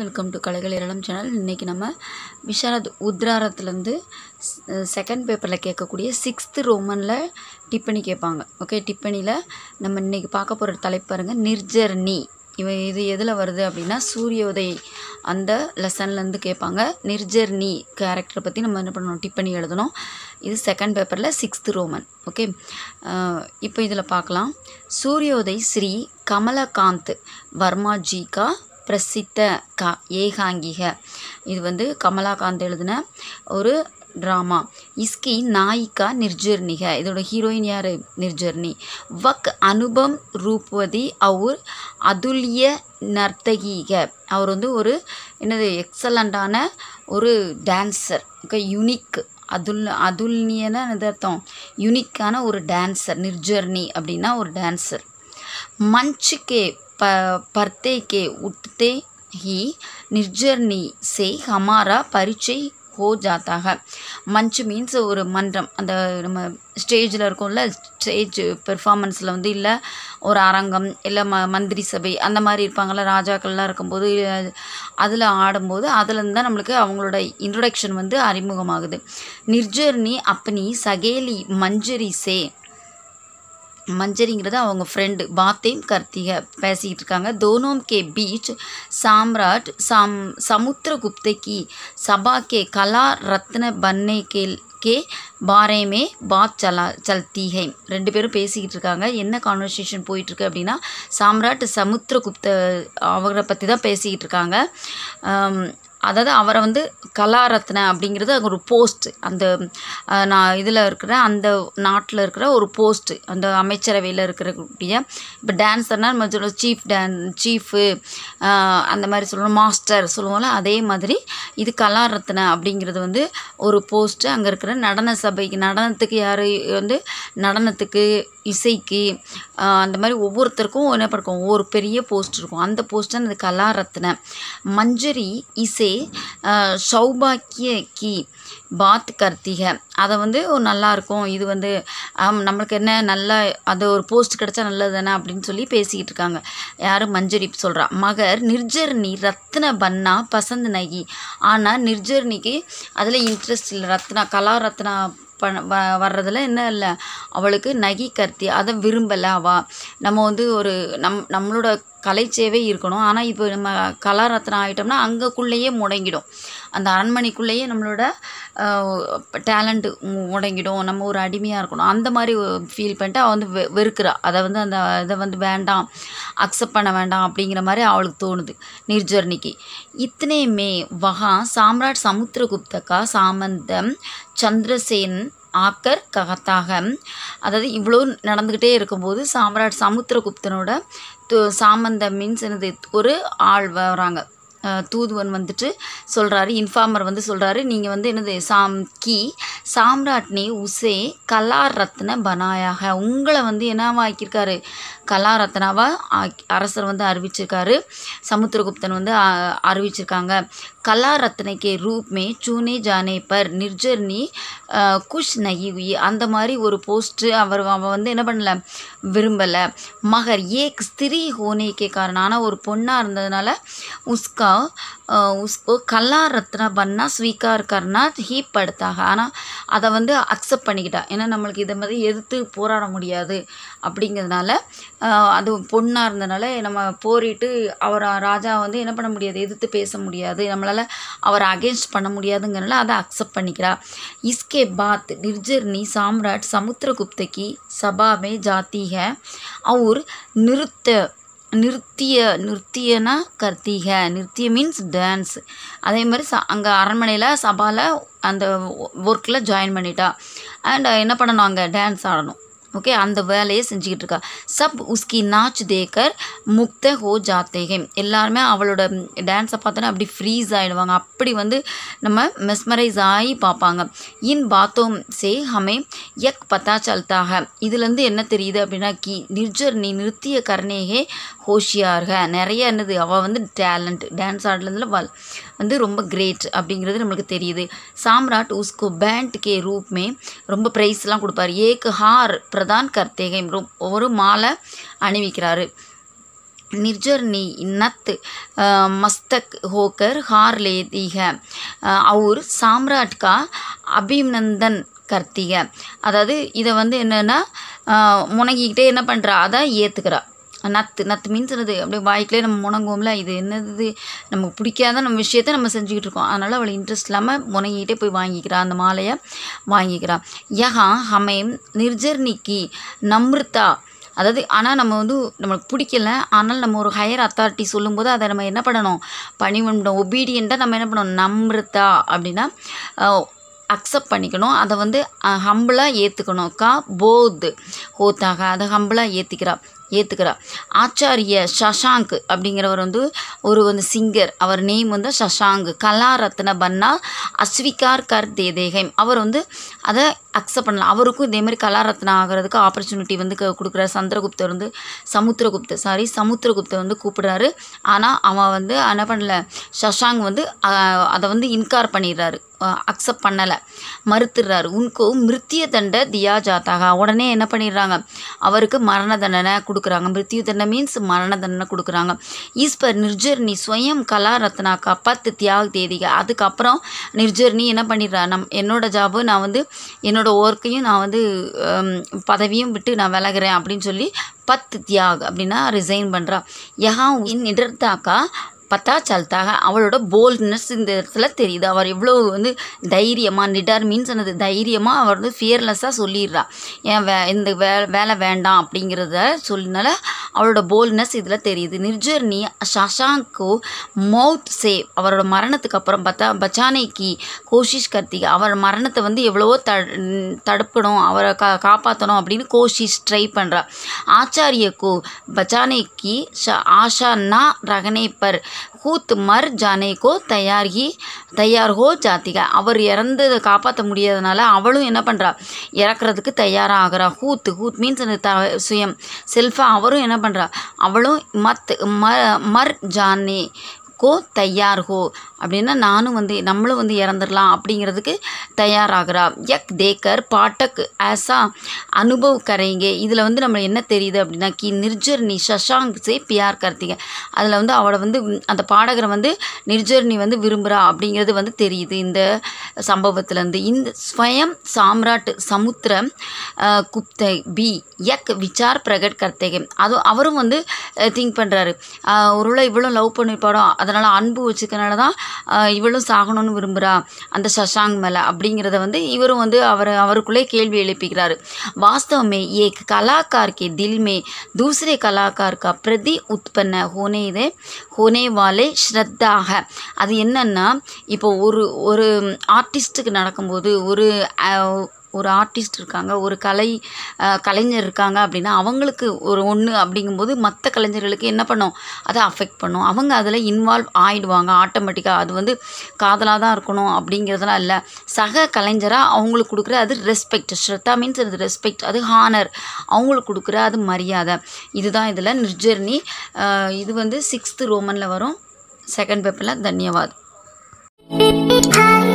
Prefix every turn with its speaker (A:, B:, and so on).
A: welcome to கலைகள் ஏராளம் channel இன்றைக்கி நம்ம விஷாரத் உத்ராரத்துலேருந்து செகண்ட் பேப்பரில் கேட்கக்கூடிய சிக்ஸ்த்து ரோமனில் டிப்பனி கேட்பாங்க ஓகே டிப்பனியில் நம்ம இன்றைக்கி பார்க்க போகிற தலைப்பாருங்க நிர்ஜர்னி இவன் இது எதில் வருது அப்படின்னா சூரியோதய் அந்த லெசன்லேருந்து கேட்பாங்க நிர்ஜர்னி கேரக்டரை பற்றி நம்ம என்ன பண்ணணும் டிப்பணி எழுதணும் இது செகண்ட் பேப்பரில் சிக்ஸ்த்து ரோமன் ஓகே இப்போ இதில் பார்க்கலாம் சூரியோதய் ஸ்ரீ கமலகாந்த் வர்மாஜிகா பிரசித்த கா ஏகாங்கிக இது வந்து கமலாகாந்த் எழுதின ஒரு ட்ராமா இஸ்கி நாயிகா நிர்ஜர்ணிக இதோட ஹீரோயின் யார் நிர்ஜர்னி வக் அனுபம் ரூபதி அவர் அதுல்ய நர்த்தகிக அவர் வந்து ஒரு என்னது எக்ஸலண்ட்டான ஒரு டான்ஸர் ஓகே யுனிக் அதுல் அதுல்னியன அர்த்தம் யுனிக்கான ஒரு டான்ஸர் நிர்ஜர்னி அப்படின்னா ஒரு டான்ஸர் मंच के पर्दे के उठते ஹி நிர்ஜர்னி சே ஹமாரா பரிச்சை ஹோ ஜாத்தாக மஞ்சு மீன்ஸ் ஒரு மன்றம் அந்த நம்ம ஸ்டேஜில் இருக்கோம்ல ஸ்டேஜ் பெர்ஃபார்மன்ஸில் வந்து இல்லை ஒரு அரங்கம் இல்லை ம மந்திரி சபை அந்த மாதிரி இருப்பாங்கள்ல ராஜாக்கள்லாம் இருக்கும்போது அதில் ஆடும்போது அதுலேருந்து தான் நம்மளுக்கு அவங்களோட இன்ட்ரொடக்ஷன் வந்து அறிமுகமாகுது நிர்ஜர்னி அப்பனி சகேலி மஞ்சரி சே மஞ்சரிங்கிறது அவங்க ஃப்ரெண்டு பாத்தேம் கர்த்திக பேசிக்கிட்டு இருக்காங்க தோனோம் கே பீச் சாம்ராட் சாம் சமுத்திர குப்தகி சபா கே கலா ரத்ன பன்னே கே கே பாரேமே பாத் சலா சல்தீகை ரெண்டு பேரும் பேசிக்கிட்டு இருக்காங்க என்ன கான்வர்சேஷன் போயிட்டுருக்கு அப்படின்னா சாம்ராட் சமுத்திர குப்த அவரை பற்றி தான் பேசிக்கிட்டு இருக்காங்க அதாவது அவரை வந்து கலாரத்ன அப்படிங்கிறது அங்கே ஒரு போஸ்ட்டு அந்த நான் இதில் இருக்கிற அந்த நாட்டில் இருக்கிற ஒரு போஸ்ட்டு அந்த அமைச்சரவையில் இருக்கிறக்கூடிய இப்போ டான்ஸர்னால் நம்ம சொல்லுவோம் சீஃப் டான் சீஃபு அந்த மாதிரி சொல்லணும் மாஸ்டர் சொல்லுவோம்ல அதே மாதிரி இது கலாரத்ன அப்படிங்கிறது வந்து ஒரு போஸ்ட்டு அங்கே இருக்கிற நடன சபைக்கு நடனத்துக்கு யார் வந்து நடனத்துக்கு இசைக்கு அந்த மாதிரி ஒவ்வொருத்தருக்கும் என்ன படிக்கும் ஒவ்வொரு பெரிய போஸ்ட் இருக்கும் அந்த போஸ்ட்டு அந்த கலாரத்ன மஞ்சரி இசை சௌபாக்கிய கி பாத் கர்த்திக அதை வந்து ஒரு நல்லாயிருக்கும் இது வந்து நம்மளுக்கு என்ன நல்லா அது ஒரு போஸ்ட் கிடச்சா நல்லது தானே அப்படின்னு சொல்லி பேசிக்கிட்டு இருக்காங்க யாரும் மஞ்சரி சொல்கிறா மகர் நிர்ஜர்னி ரத்ன பன்னா பசந்த் நகி ஆனால் நிர்ஜர்னிக்கு அதில் இன்ட்ரெஸ்ட் இல்லை ரத்னா கலா ரத்னா பண் வ வர்றதில் என்ன இல்லை அவளுக்கு நகை கர்த்தி அதை விரும்பலை அவள் நம்ம வந்து ஒரு நம் நம்மளோட கலைச்சேவை இருக்கணும் ஆனால் இப்போ நம்ம கலாரத்னம் ஆகிட்டோம்னா அங்கேக்குள்ளேயே முடங்கிடும் அந்த அரண்மனைக்குள்ளேயே நம்மளோட டேலண்ட்டு முடங்கிடும் நம்ம ஒரு அடிமையாக இருக்கணும் அந்த மாதிரி ஃபீல் பண்ணிட்டு அவள் வந்து வெ வெறுக்கிறாள் அதை வந்து அந்த இதை வந்து வேண்டாம் அக்செப்ட் பண்ண வேண்டாம் அப்படிங்கிற மாதிரி அவளுக்கு தோணுது நிர்ஜர்னிக்கு இத்தனையுமே வகா சாம்ராட் சமுத்திரகுப்தக்கா சாமந்தம் சந்திரசேன் ஆக்கர் ககத்தாக அதாவது இவ்வளோ நடந்துக்கிட்டே இருக்கும்போது சாம்ராட் சமுத்திரகுப்தனோட சாமந்த மீன்ஸ் என்னது ஒரு ஆள் வராங்க தூதுவன் வந்துட்டு சொல்கிறாரு இன்ஃபார்மர் வந்து சொல்கிறாரு நீங்கள் வந்து என்னது சாம் கி சாம்ராட்னி உசே கலார் ரத்ன பனாயாக உங்களை வந்து என்னவாக்கியிருக்காரு கலாரத்னாவாக அரசர் வந்து அறிவிச்சிருக்காரு சமுத்திரகுப்தன் வந்து அறிவிச்சிருக்காங்க கலாரத்னக்கே ரூப்மே சூனே ஜானே பர் நிர்ஜர்னி குஷ் நகி உயி அந்த மாதிரி ஒரு போஸ்ட்டு அவர் அவன் வந்து என்ன பண்ணலை விரும்பலை மகர் ஏக் ஸ்திரி ஹோனேக்கே காரணம் ஆனால் ஒரு பொண்ணாக இருந்ததுனால உஸ்கா உஸ்கோ கலா ரத்னா பண்ணால் ஸ்வீகார் கர்னா ஹீப் படுத்தாக ஆனால் அதை வந்து அக்செப்ட் பண்ணிக்கிட்டா ஏன்னா நம்மளுக்கு இதை மாதிரி எதிர்த்து போராட முடியாது அப்படிங்கிறதுனால அது பொண்ணாக இருந்தனால நம்ம போரிட்டு அவர் ராஜா வந்து என்ன பண்ண முடியாது எதிர்த்து பேச முடியாது நம்மளால் அவரை அகேன்ஸ்ட் பண்ண முடியாதுங்கிறனால அதை அக்செப்ட் பண்ணிக்கிறா இஸ்கே பாத் நிர்ஜர்னி சாம்ராட் சமுத்திரகுப்தகி சபாமே ஜாத்திக அவர் நிறுத்த நிறுத்திய நிறுத்தியனா கர்த்திக நிறுத்திய மீன்ஸ் டான்ஸ் அதே மாதிரி ச அங்கே அரண்மனையில் சபாவில் அந்த ஒர்க்கில் ஜாயின் பண்ணிட்டா அண்ட் என்ன பண்ணணும் அங்கே டான்ஸ் ஆடணும் ஓகே அந்த வேலையை செஞ்சுக்கிட்டு இருக்கா சப் உஸ்கி நாச் தேக்கர் முக்த ஹோ ஜாத்தேகே எல்லாருமே அவளோட டான்ஸை பார்த்தோன்னா அப்படி ஃப்ரீஸ் ஆகிடுவாங்க அப்படி வந்து நம்ம மெஸ்மரைஸ் ஆகி பார்ப்பாங்க இன் பாத்தோம் சே ஹமே யக் பத்தா சல்தாக இதுலேருந்து என்ன தெரியுது அப்படின்னா கி நிர்ஜர் நீ நிறுத்திய கர்ணேகே ஹோஷியார்க நிறைய என்னது அவள் வந்து டேலண்ட் டான்ஸ் ஆடுறதுல வல் வந்து ரொம்ப கிரேட் அப்படிங்கிறது நம்மளுக்கு தெரியுது சாம்ராட் உஸ்கோ பேண்ட் கே ரூப்மே ரொம்ப ப்ரைஸ்லாம் கொடுப்பாரு ஏக்கு ஹார் பிரதான் கர்த்தேகை ஒரு மாலை அணிவிக்கிறாரு நிர்ஜர்னி நத் மஸ்தக் होकर हार लेती है और साम्राट का அதாவது இதை வந்து என்னென்னா முனங்கிக்கிட்டே என்ன பண்ணுறா அதை ஏற்றுக்கிறாள் நத்து நத்து மீன்ஸ் என்னது அப்படியே வாய்க்கிலே நம்ம முணங்குவோம்ல இது என்னது நமக்கு பிடிக்காத நம்ம விஷயத்த நம்ம செஞ்சுக்கிட்டு இருக்கோம் அதனால் அவளை இன்ட்ரெஸ்ட் இல்லாமல் முனங்கிட்டே போய் வாங்கிக்கிறான் அந்த மாலையை வாங்கிக்கிறான் யஹா ஹமேம் நிர்ஜர்னிக்கி நம்ருதா அதாவது ஆனால் நம்ம வந்து நம்மளுக்கு பிடிக்கல ஆனால் நம்ம ஒரு ஹையர் அத்தாரிட்டி சொல்லும்போது அதை நம்ம என்ன பண்ணணும் பணி பண்ணணும் ஒபீடியண்ட்டாக நம்ம என்ன பண்ணணும் நம்ருதா அப்படின்னா அக்செப்ட் பண்ணிக்கணும் அதை வந்து ஹம்பிளாக ஏற்றுக்கணும் கா போது ஹோத்தாக அதை ஹம்பிளாக ஏற்றிக்கிறாள் ஏற்றுக்கிறார் ஆச்சாரிய சஷாங்க் அப்படிங்கிறவர் வந்து ஒரு வந்து சிங்கர் அவர் நேம் வந்து சஷாங்க் கலாரத்ன பன்னா அஸ்விகார் கர் தேதேகம் அவர் வந்து அதை அக்செப்ட் பண்ணலாம் அவருக்கும் இதேமாதிரி கலாரத்னா ஆகிறதுக்கு ஆப்பர்ச்சுனிட்டி வந்து கொடுக்குறாரு சந்திரகுப்தர் வந்து சமுத்திரகுப்தர் சாரி சமுத்திரகுப்தர் வந்து கூப்பிடுறாரு ஆனால் அவன் வந்து என்ன பண்ணல சஷாங் வந்து அதை வந்து இன்கார் பண்ணிடுறாரு அக்செப்ட் பண்ணலை மறுத்துடுறாரு உன்கோ மிருத்திய தண்டை தியா ஜாத்தாக உடனே என்ன பண்ணிடுறாங்க அவருக்கு மரண தண்டனை கொடுக்குறாங்க மிருத்திய தண்டனை மீன்ஸ் மரண தண்டனை கொடுக்குறாங்க ஈஸ்வர் நிர்ஜர்னி ஸ்வயம் கலா ரத்னா பத்து தியாக தேதிகள் அதுக்கப்புறம் நிர்ஜர்னி என்ன பண்ணிடுறா நம் என்னோட ஜாபு நான் வந்து என்னோட என்னோடய ஒர்க்கையும் நான் வந்து பதவியும் விட்டு நான் விலகுறேன் அப்படின்னு சொல்லி பத் தியாக் அப்படின்னா ரிசைன் பண்ணுறா யஹா இன் நிடர்த்தாக்கா பார்த்தா சல்தாக அவளோட போல்ட்னஸ் இந்த இடத்துல தெரியுது அவர் எவ்வளோ வந்து தைரியமாக நிடார் மீன்ஸ் அந்த தைரியமாக அவர் வந்து ஃபியர்லெஸ்ஸாக சொல்லிடுறா ஏன் வே இந்த வே வேலை வேண்டாம் அப்படிங்கிறத சொல்லினால அவளோட போல்ட்னஸ் இதில் தெரியுது நிர்ஜர்னி ஷஷாங்கு மவுத் சேவ் அவரோட மரணத்துக்கு அப்புறம் பார்த்தா பச்சானைக்கு கோஷிஷ் கர்த்திக் அவர் மரணத்தை வந்து எவ்வளவோ த தடுக்கணும் அவரை கா காப்பாற்றணும் அப்படின்னு கோஷிஷ் ட்ரை பண்ணுறா ஆச்சாரியக்கு பச்சானைக்கு ஷ ஆஷான்னா ரகனேப்பர் கூத்து மர் ஜானேகோ தயாரி தயார்கோ ஜாத்திகா அவர் இறந்து காப்பாற்ற முடியாதனால அவளும் என்ன பண்ணுறா இறக்குறதுக்கு தயாராக ஆகிறா ஹூத் ஹூத் மீன்ஸ் அந்த த சுயம் செல்ஃபாக அவரும் என்ன பண்ணுறா அவளும் மத் ம மர் ஜானே கோ தயார் ஹோ அப்படின்னா நானும் வந்து நம்மளும் வந்து இறந்துடலாம் அப்படிங்கிறதுக்கு தயாராகிறா யக் தேக்கர் பாட்டக் ஆசா அனுபவ் கரைங்கே இதில் வந்து நம்ம என்ன தெரியுது அப்படின்னா கி நிர்ஜர்னி சஷாங் சே பியார் கார்த்திகை அதில் வந்து அவளை வந்து அந்த பாடகரை வந்து நிர்ஜர்னி வந்து விரும்புகிறா அப்படிங்கிறது வந்து தெரியுது இந்த சம்பவத்துலேருந்து இந்த ஸ்வயம் சாம்ராட் சமுத்திரம் குப்தை பி யக் விசார் பிரகட் கர்த்தகை அதுவும் அவரும் வந்து திங்க் பண்ணுறாரு ஒருவேளை இவ்வளோ லவ் பண்ணி பாடம் அதனால் அன்பு வச்சுக்கனால தான் இவளும் சாகணும்னு விரும்புகிறா அந்த சசாங் மேலே அப்படிங்கிறத வந்து இவரும் வந்து அவர் அவருக்குள்ளே கேள்வி எழுப்பிக்கிறார் வாஸ்தவமே ஏ கலாக்கார்கே தில்மே தூசரே கலாக்கார்கா பிரதி உற்பன்ன ஹோனே இதே ஹோனே வாலே ஸ்ரத்தாக அது என்னென்னா இப்போ ஒரு ஒரு ஆர்டிஸ்ட்டுக்கு நடக்கும்போது ஒரு ஒரு ஆர்டிஸ்ட் இருக்காங்க ஒரு கலை கலைஞர் இருக்காங்க அப்படின்னா அவங்களுக்கு ஒரு ஒன்று அப்படிங்கும்போது மற்ற கலைஞர்களுக்கு என்ன பண்ணும் அதை அஃபெக்ட் பண்ணும் அவங்க அதில் இன்வால்வ் ஆகிடுவாங்க ஆட்டோமேட்டிக்காக அது வந்து காதலாக தான் இருக்கணும் அப்படிங்கிறதுலாம் இல்லை சக கலைஞராக அவங்களுக்கு கொடுக்குற அது ரெஸ்பெக்ட் ஸ்ரத்தா மீன்ஸ் அது ரெஸ்பெக்ட் அது ஹானர் அவங்களுக்கு கொடுக்குற அது மரியாதை இதுதான் இதில் நிர்ஜர்னி இது வந்து சிக்ஸ்த்து ரோமனில் வரும் செகண்ட் பேப்பரில் தன்யவாத்